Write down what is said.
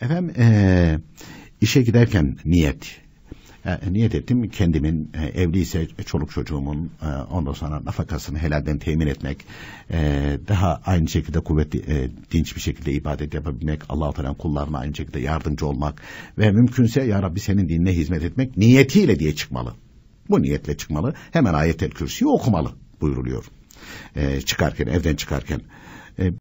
Efendim e, işe giderken niyet e, niyet ettim kendimin e, evliyse çoluk çocuğumun e, ondan sonra nafakasını helalden temin etmek e, daha aynı şekilde kuvvetli e, dinç bir şekilde ibadet yapabilmek Allah-u Teala kullarına aynı şekilde yardımcı olmak ve mümkünse ya Rabbi senin dinine hizmet etmek niyetiyle diye çıkmalı. Bu niyetle çıkmalı. Hemen ayet-el kürsüyü okumalı buyuruluyor. E, çıkarken evden çıkarken. E,